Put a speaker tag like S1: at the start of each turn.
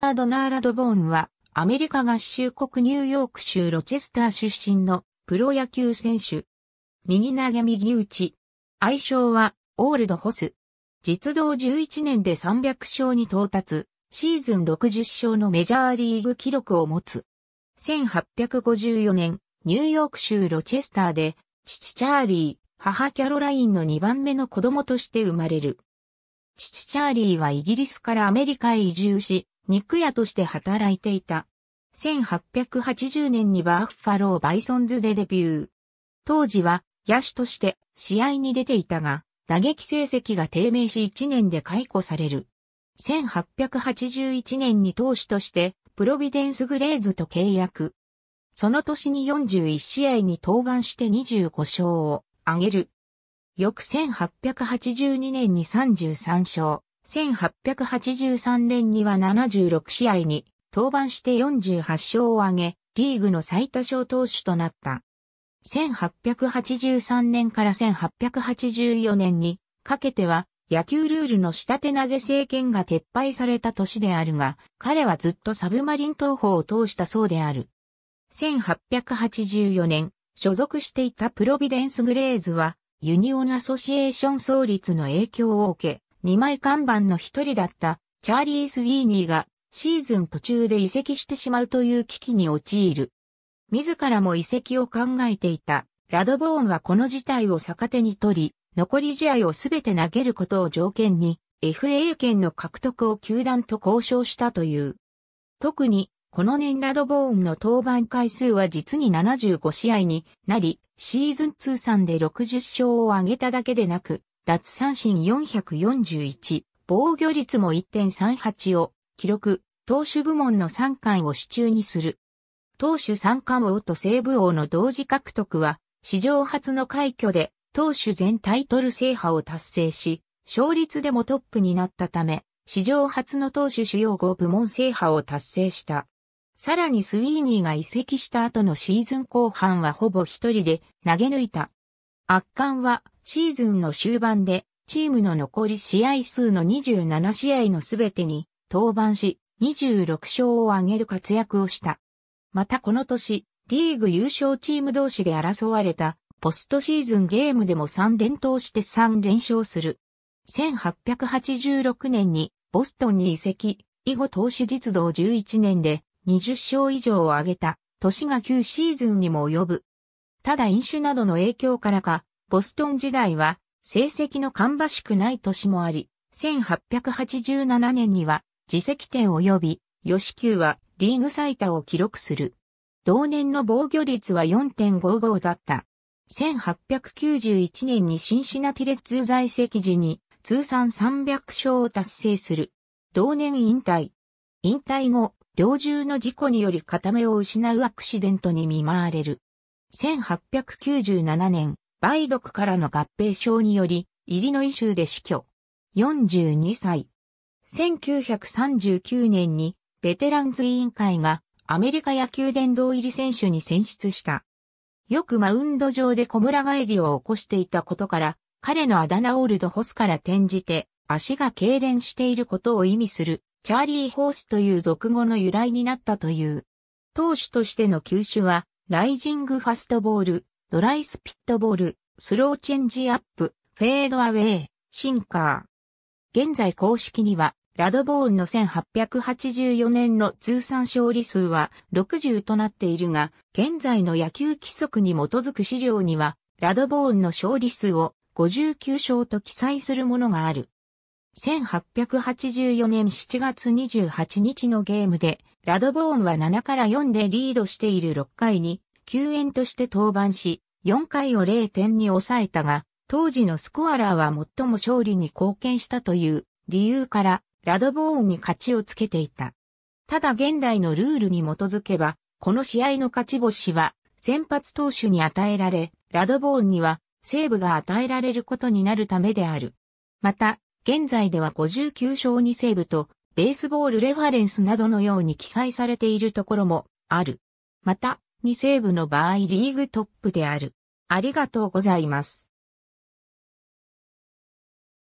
S1: アド・ナーラド・ボーンは、アメリカ合衆国ニューヨーク州ロチェスター出身のプロ野球選手。右投げ右打ち。愛称は、オールド・ホス。実動11年で300勝に到達、シーズン60勝のメジャーリーグ記録を持つ。1854年、ニューヨーク州ロチェスターで、父チャーリー、母キャロラインの2番目の子供として生まれる。父チャーリーはイギリスからアメリカへ移住し、肉屋として働いていた。1880年にバッファロー・バイソンズでデビュー。当時は野手として試合に出ていたが、打撃成績が低迷し1年で解雇される。1881年に投手としてプロビデンス・グレーズと契約。その年に41試合に登板して25勝を挙げる。翌1882年に33勝。1883年には76試合に登板して48勝を挙げ、リーグの最多勝投手となった。1883年から1884年にかけては野球ルールの下手投げ政権が撤廃された年であるが、彼はずっとサブマリン投法を通したそうである。1884年、所属していたプロビデンス・グレーズは、ユニオン・アソシエーション創立の影響を受け、二枚看板の一人だったチャーリー・スウィーニーがシーズン途中で移籍してしまうという危機に陥る。自らも移籍を考えていたラドボーンはこの事態を逆手に取り、残り試合をすべて投げることを条件に FA 権の獲得を球団と交渉したという。特にこの年ラドボーンの登板回数は実に75試合になり、シーズン通算で60勝を挙げただけでなく、奪三振441、防御率も1.38を記録、投手部門の3冠を手中にする。投手三冠王と西部王の同時獲得は、史上初の快挙で、投手全タイトル制覇を達成し、勝率でもトップになったため、史上初の投手主要5部門制覇を達成した。さらにスウィーニーが移籍した後のシーズン後半はほぼ一人で投げ抜いた。圧巻はシーズンの終盤でチームの残り試合数の27試合のすべてに登板し26勝を挙げる活躍をした。またこの年、リーグ優勝チーム同士で争われたポストシーズンゲームでも3連投して3連勝する。1886年にボストンに移籍、以後投資実動11年で20勝以上を挙げた、年が9シーズンにも及ぶただ飲酒などの影響からか、ボストン時代は成績の芳しくない年もあり、1887年には自責点及び、吉球はリーグ最多を記録する。同年の防御率は4.55だった。1891年にシンシナティレッツ在籍時に通算300勝を達成する。同年引退。引退後、猟銃の事故により片目を失うアクシデントに見舞われる。1897年、梅毒からの合併症により、イリノイ州で死去。42歳。1939年に、ベテランズ委員会がアメリカ野球殿堂入り選手に選出した。よくマウンド上で小村帰りを起こしていたことから、彼のあだ名オールドホスから転じて、足が痙攣していることを意味する、チャーリーホースという俗語の由来になったという。投手としての球種は、ライジングファストボール、ドライスピットボール、スローチェンジアップ、フェードアウェイ、シンカー。現在公式には、ラドボーンの1884年の通算勝利数は60となっているが、現在の野球規則に基づく資料には、ラドボーンの勝利数を59勝と記載するものがある。1884年7月28日のゲームで、ラドボーンは7から4でリードしている6回に、救援として登板し、4回を0点に抑えたが、当時のスコアラーは最も勝利に貢献したという理由から、ラドボーンに勝ちをつけていた。ただ現代のルールに基づけば、この試合の勝ち星は、先発投手に与えられ、ラドボーンには、セーブが与えられることになるためである。また、現在では59勝2セーブと、ベースボールレファレンスなどのように記載されているところもある。また、2セーブの場合リーグトップである。ありがとうございます。